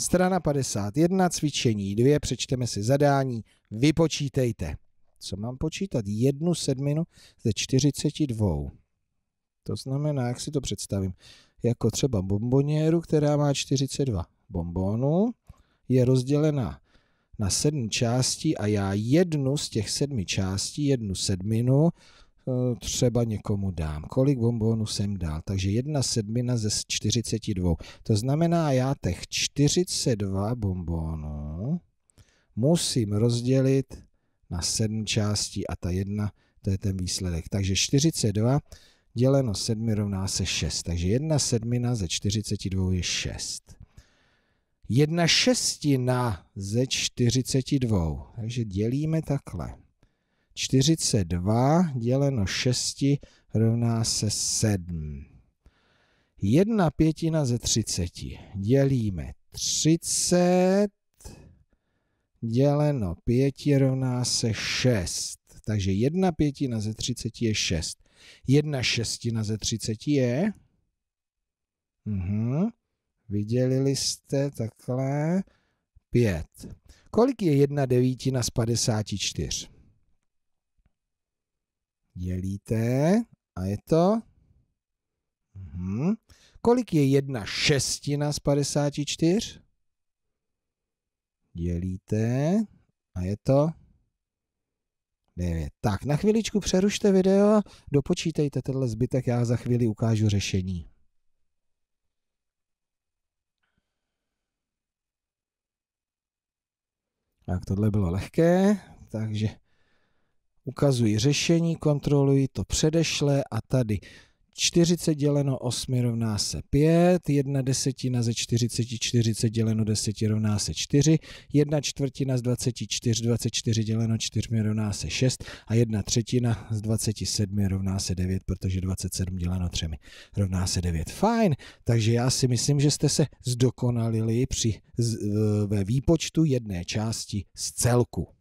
Strana 51, cvičení 2, přečteme si zadání, vypočítejte. Co mám počítat? Jednu sedminu ze 42. To znamená, jak si to představím, jako třeba bomboněru, která má 42 bombonů, je rozdělena na sedm částí a já jednu z těch sedmi částí, jednu sedminu, Eh, třeba někomu dám. Kolik bombónů jsem dal? Takže jedna sedmina ze 42. To znamená, já těch 42 bombónů musím rozdělit na sedm částí a ta jedna, to je ten výsledek. Takže 42 děleno 7 rovná se 6. Takže jedna sedmina ze 42 je 6. Jedna šestina ze 42. Takže dělíme takhle. 42 děleno 6 rovná se 7. Jedna pětina ze 30 dělíme 30 děleno 5 rovná se 6. Takže jedna pětina ze 30 je 6. Jedna šestina ze 30 je... Mhm. Vydělili jste takhle 5. Kolik je jedna devítina z 54? dělíte a je to... Mhm. Kolik je jedna šestina z 54? Dělíte a je to... 9. Tak, na chviličku přerušte video, dopočítejte tenhle zbytek, já za chvíli ukážu řešení. Tak, tohle bylo lehké, takže ukazují řešení, kontrolují to předešlé a tady 40 děleno 8 rovná se 5, 1 desetina ze 40, 40 děleno 10 rovná se 4, 1 čtvrtina z 24, 24 děleno 4 rovná se 6 a 1 třetina z 27 rovná se 9, protože 27 děleno 3 rovná se 9. Fajn, takže já si myslím, že jste se zdokonalili při, z, e, ve výpočtu jedné části z celku.